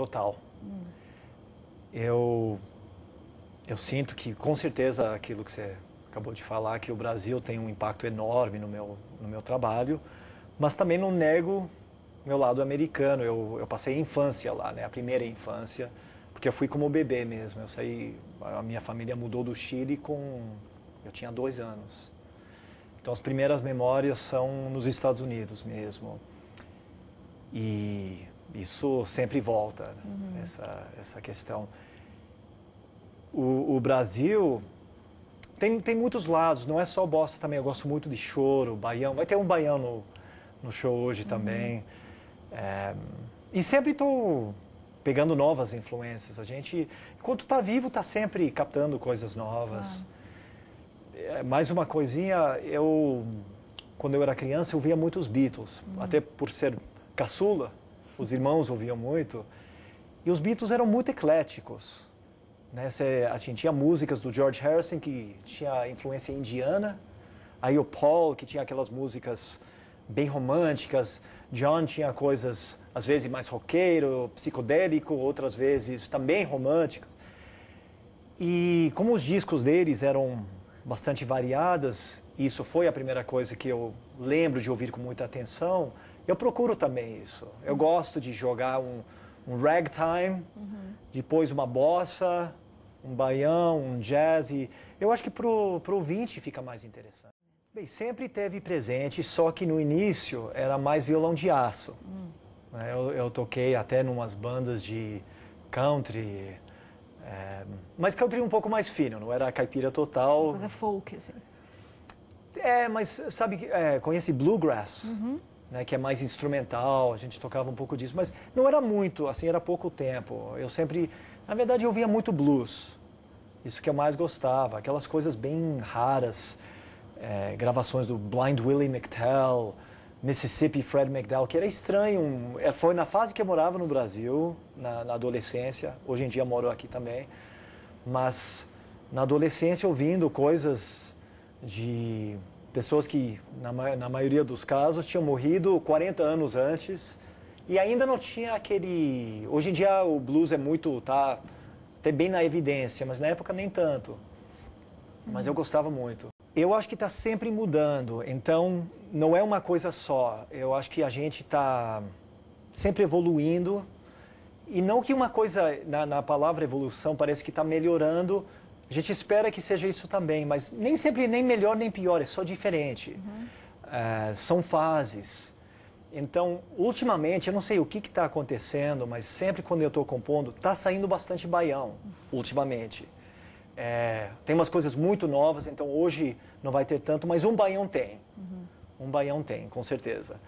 total. Hum. Eu, eu sinto que, com certeza, aquilo que você acabou de falar, que o Brasil tem um impacto enorme no meu, no meu trabalho, mas também não nego meu lado americano. Eu, eu passei a infância lá, né? a primeira infância, porque eu fui como bebê mesmo. Eu saí, a minha família mudou do Chile com. Eu tinha dois anos. Então as primeiras memórias são nos Estados Unidos mesmo. E isso sempre volta, né? uhum. essa, essa questão. O, o, Brasil tem, tem muitos lados, não é só bossa também. Eu gosto muito de choro, baião. Vai ter um baião no, no show hoje uhum. também. É, e sempre estou pegando novas influências. A gente, enquanto está vivo, está sempre captando coisas novas. É, mais uma coisinha, eu, quando eu era criança, eu via muitos Beatles. Uhum. Até por ser caçula, os irmãos ouviam muito. E os Beatles eram muito ecléticos. Né? Cê, a gente tinha músicas do George Harrison, que tinha influência indiana, aí o Paul, que tinha aquelas músicas bem românticas, John tinha coisas, às vezes, mais roqueiro, psicodélico, outras vezes também românticas. E como os discos deles eram bastante variadas, isso foi a primeira coisa que eu lembro de ouvir com muita atenção, eu procuro também isso. Eu uhum. gosto de jogar um, um ragtime, uhum. depois uma bossa, um baião, um jazz. E eu acho que pro, pro ouvinte fica mais interessante. Bem, sempre teve presente, só que no início era mais violão de aço. Hum. Né, eu, eu, toquei até numas bandas de country, é, mas country um pouco mais fino, não era caipira total. coisa folk, assim. É, mas sabe, é, conhece bluegrass? Uhum né, que é mais instrumental, a gente tocava um pouco disso, mas não era muito, assim, era pouco tempo. Eu sempre, na verdade, eu ouvia muito blues, isso que eu mais gostava, aquelas coisas bem raras, é, gravações do Blind Willie McTell, Mississippi Fred McDowell, que era estranho, é, foi na fase que eu morava no Brasil, na, na adolescência, hoje em dia moro aqui também, mas na adolescência ouvindo coisas de Pessoas que, na, na maioria dos casos, tinham morrido 40 anos antes e ainda não tinha aquele. Hoje em dia o blues é muito. tá até bem na evidência, mas na época nem tanto. Mas eu uhum. gostava muito. Eu acho que está sempre mudando, então não é uma coisa só. Eu acho que a gente está sempre evoluindo. E não que uma coisa, na, na palavra evolução, parece que está melhorando, a gente espera que seja isso também, mas nem sempre nem melhor nem pior, é só diferente. Uhum. É, são fases. Então, ultimamente, eu não sei o que está acontecendo, mas sempre quando eu estou compondo, está saindo bastante baião, uhum. ultimamente. É, tem umas coisas muito novas, então hoje não vai ter tanto, mas um baião tem. Uhum. Um baião tem, com certeza.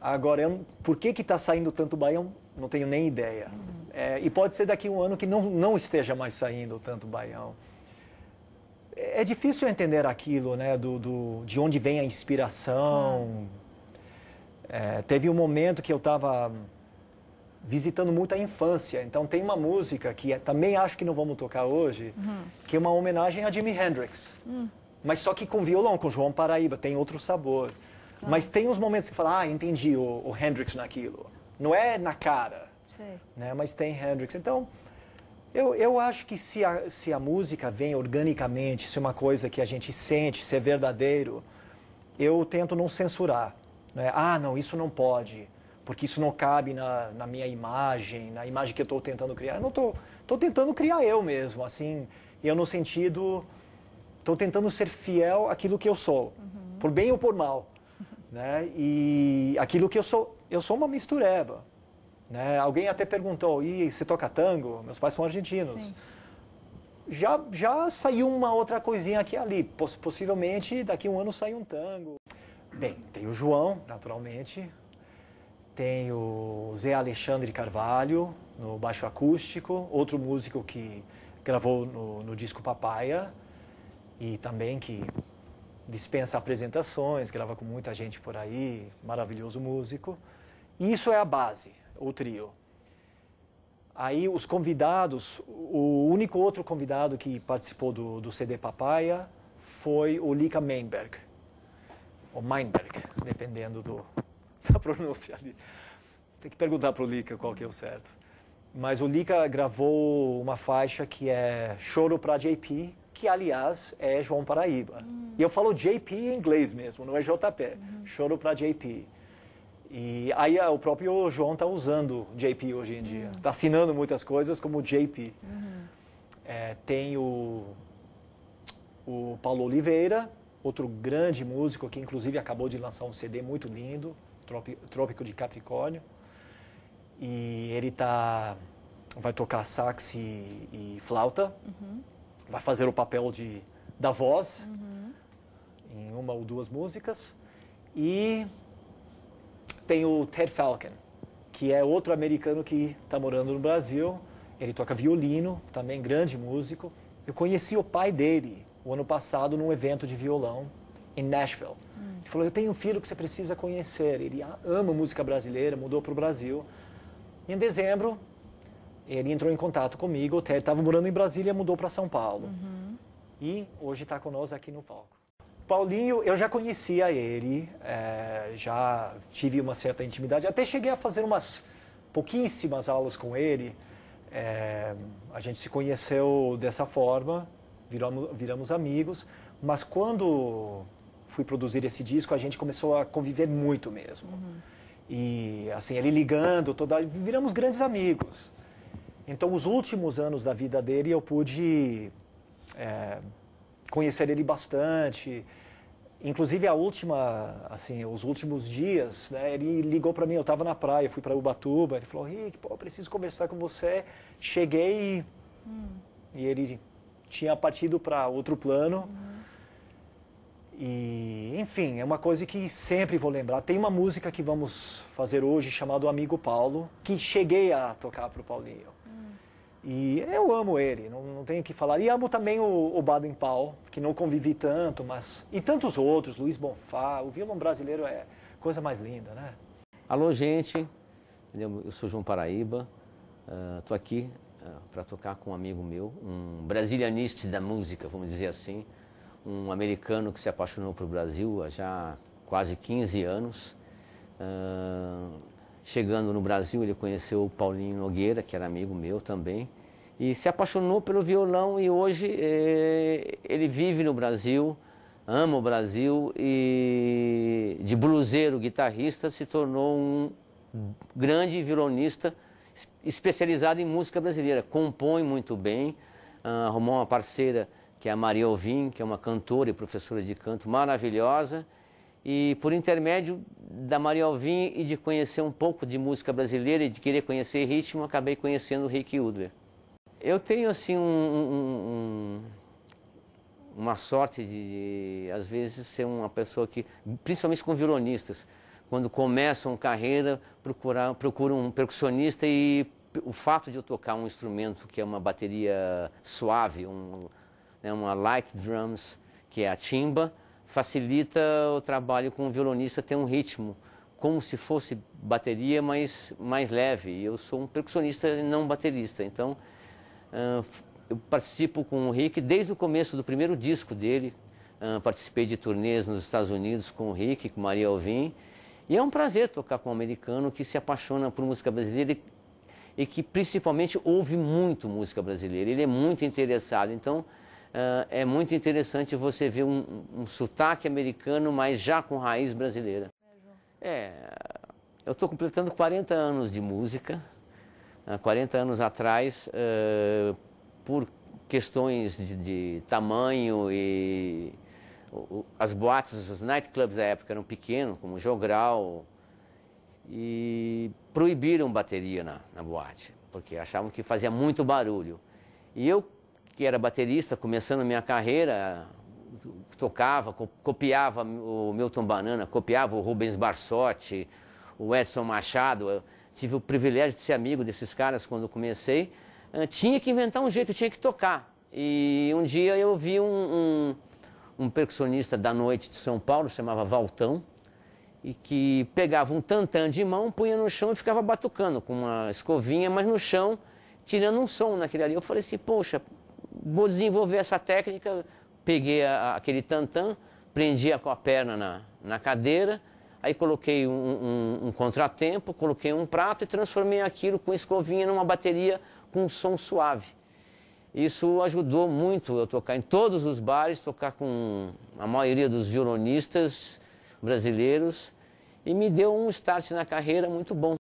Agora, eu, por que está saindo tanto baião? Não tenho nem ideia. Uhum. É, e pode ser daqui a um ano que não, não esteja mais saindo tanto baião. É, é difícil entender aquilo, né? Do, do de onde vem a inspiração. É, é teve um momento que eu estava visitando muito a infância. Então tem uma música que é, também acho que não vamos tocar hoje, uhum. que é uma homenagem a Jimi Hendrix. Uhum. Mas só que com violão, com João Paraíba, tem outro sabor. Ah. Mas tem uns momentos que fala, ah, entendi o, o Hendrix naquilo. Não é na cara né? Mas tem Hendrix. Então, eu, eu acho que se a, se a música vem organicamente, se é uma coisa que a gente sente, se é verdadeiro, eu tento não censurar. Né? Ah, não, isso não pode, porque isso não cabe na, na minha imagem, na imagem que eu estou tentando criar. Eu não estou tô, tô tentando criar eu mesmo, assim, eu no sentido, estou tentando ser fiel àquilo que eu sou, uhum. por bem ou por mal. Né? E aquilo que eu sou, eu sou uma mistureba. Né? Alguém até perguntou, e você toca tango? Meus pais são argentinos. Sim. Já, já saiu uma outra coisinha aqui e ali. Poss possivelmente daqui a um ano sai um tango. Bem, tem o João, naturalmente. Tem o Zé Alexandre Carvalho, no baixo acústico. Outro músico que gravou no, no disco Papaya. E também que dispensa apresentações, grava com muita gente por aí. Maravilhoso músico. E isso é a base o trio. Aí os convidados, o único outro convidado que participou do, do CD Papaya foi o Lika Meinberg, ou Meinberg, dependendo do, da pronúncia ali. Tem que perguntar para o Lika qual que é o certo. Mas o Lika gravou uma faixa que é Choro para JP, que aliás é João Paraíba. Hum. E eu falo JP em inglês mesmo, não é JP. Hum. Choro para JP. E aí ah, o próprio João está usando JP hoje em dia. Está uhum. Tá assinando muitas coisas como JP. Uhum. É, tem o, o Paulo Oliveira, outro grande músico que inclusive acabou de lançar um CD muito lindo, Trópico de Capricórnio. E ele tá, vai tocar sax e, e flauta. Uhum. Vai fazer o papel de, da voz uhum. em uma ou duas músicas. E tem o Ted Falcon, que é outro americano que está morando no Brasil. Ele toca violino, também grande músico. Eu conheci o pai dele o ano passado num evento de violão em Nashville. Ele falou: Eu tenho um filho que você precisa conhecer. Ele ama música brasileira, mudou para o Brasil. Em dezembro, ele entrou em contato comigo. o Ted estava morando em Brasília, mudou para São Paulo. Uhum. E hoje está conosco aqui no palco. Paulinho, eu já conhecia ele, é, já tive uma certa intimidade, até cheguei a fazer umas pouquíssimas aulas com ele. É, a gente se conheceu dessa forma, viramos, viramos amigos, mas quando fui produzir esse disco, a gente começou a conviver muito mesmo. Uhum. E assim, ele ligando, toda, viramos grandes amigos. Então, os últimos anos da vida dele eu pude é, conhecer ele bastante. Inclusive a última, assim, os últimos dias, né, ele ligou para mim, eu estava na praia, fui para Ubatuba, ele falou, Rick, pô, preciso conversar com você. Cheguei hum. e ele tinha partido para outro plano. Hum. E, enfim, é uma coisa que sempre vou lembrar. Tem uma música que vamos fazer hoje chamada Amigo Paulo, que cheguei a tocar para o Paulinho. E eu amo ele, não, não tenho o que falar. E amo também o, o Baden Powell, que não convivi tanto, mas. E tantos outros, Luiz Bonfá, o violão brasileiro é coisa mais linda, né? Alô, gente, eu sou João Paraíba, estou uh, aqui uh, eh, para tocar com um amigo meu, um brasilianista da música, vamos dizer assim, um americano que se apaixonou pelo Brasil há já quase 15 anos. Uh, Chegando no Brasil, ele conheceu o Paulinho Nogueira, que era amigo meu também, e se apaixonou pelo violão. E hoje é, ele vive no Brasil, ama o Brasil e de bluseiro, guitarrista, se tornou um grande violonista especializado em música brasileira. Compõe muito bem, ah, arrumou uma parceira que é a Maria Alvim, que é uma cantora e professora de canto maravilhosa e por intermédio da Maria Alvim e de conhecer um pouco de música brasileira e de querer conhecer ritmo, acabei conhecendo o Rick Udler. Eu tenho assim um, um, um, uma sorte de, de, às vezes, ser uma pessoa que, principalmente com violonistas, quando começam carreira, procuram procuram um percussionista e o fato de eu tocar um instrumento que é uma bateria suave, um, né, uma light drums, que é a timba, facilita o trabalho com o violonista ter um ritmo, como se fosse bateria, mas mais leve. Eu sou um percussionista e não baterista, então uh, eu participo com o Rick desde o começo do primeiro disco dele. Uh, participei de turnês nos Estados Unidos com o Rick, com Maria Alvim. E é um prazer tocar com um americano que se apaixona por música brasileira e, e que principalmente ouve muito música brasileira. Ele é muito interessado. Então, Uh, é muito interessante você ver um, um, sotaque americano, mas já com raiz brasileira. É, eu estou completando 40 anos de música. Uh, ah, 40 anos atrás, uh, por questões de, de tamanho e as boates, os nightclubs da época eram pequenos, como Jogral, e proibiram bateria na, na boate, porque achavam que fazia muito barulho. E eu que era baterista, começando a minha carreira, tocava, copiava o Milton Banana, copiava o Rubens Barsotti, o Edson Machado. Eu tive o privilégio de ser amigo desses caras quando comecei. Eu eh, tinha que inventar um jeito, tinha que tocar. E um dia eu vi um, um, um percussionista da noite de São Paulo, chamava Valtão, e que pegava um tantã de mão, punha no chão e ficava batucando com uma escovinha, mas no chão, tirando um som naquele ali. Eu falei assim, poxa, vou desenvolver essa técnica. Peguei a, aquele prendi prendia com a perna na, na cadeira, aí coloquei um, um, um, contratempo, coloquei um prato e transformei aquilo com escovinha numa bateria com som suave. Isso ajudou muito eu tocar em todos os bares, tocar com a maioria dos violonistas brasileiros e me deu um start na carreira muito bom.